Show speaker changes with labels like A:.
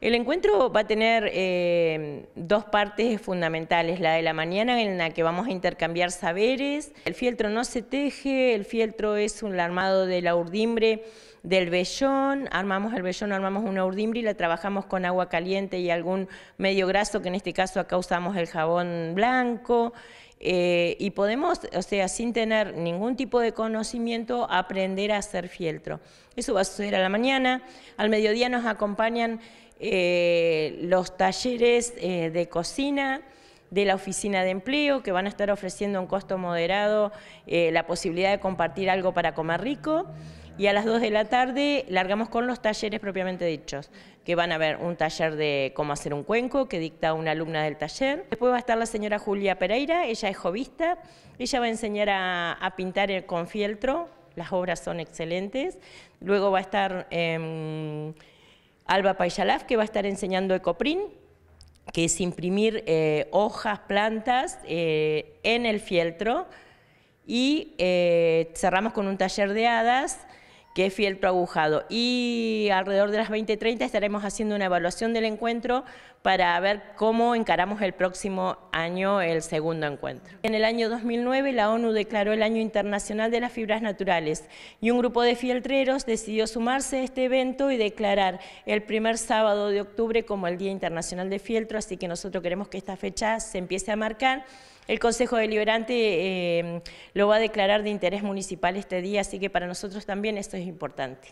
A: El encuentro va a tener eh, dos partes fundamentales, la de la mañana en la que vamos a intercambiar saberes. El fieltro no se teje, el fieltro es un armado de la urdimbre del vellón, armamos el vellón, armamos una urdimbre y la trabajamos con agua caliente y algún medio graso, que en este caso acá usamos el jabón blanco. Eh, y podemos, o sea, sin tener ningún tipo de conocimiento, aprender a hacer fieltro. Eso va a suceder a la mañana. Al mediodía nos acompañan eh, los talleres eh, de cocina de la oficina de empleo, que van a estar ofreciendo a un costo moderado la posibilidad de compartir algo para comer rico y a las 2 de la tarde largamos con los talleres propiamente dichos, que van a haber un taller de cómo hacer un cuenco que dicta una alumna del taller. Después va a estar la señora Julia Pereira, ella es jovista, ella va a enseñar a, pintar con fieltro, las obras son excelentes. Luego va a estar em, Alba Payalaf, que va a estar enseñando Ecoprint, que es imprimir eh, hojas, plantas eh, en el fieltro. Y eh, cerramos con un taller de hadas que fieltro agujado. Y alrededor de las 20.30 estaremos haciendo una evaluación del encuentro para ver cómo encaramos el próximo año el segundo encuentro. En el año 2009 la ONU declaró el Año Internacional de las Fibras Naturales y un grupo de fieltreros decidió sumarse a este evento y declarar el primer sábado de octubre como el Día Internacional de Fieltro, así que nosotros queremos que esta fecha se empiece a marcar el Consejo Deliberante eh, lo va a declarar de interés municipal este día, así que para nosotros también esto es importante.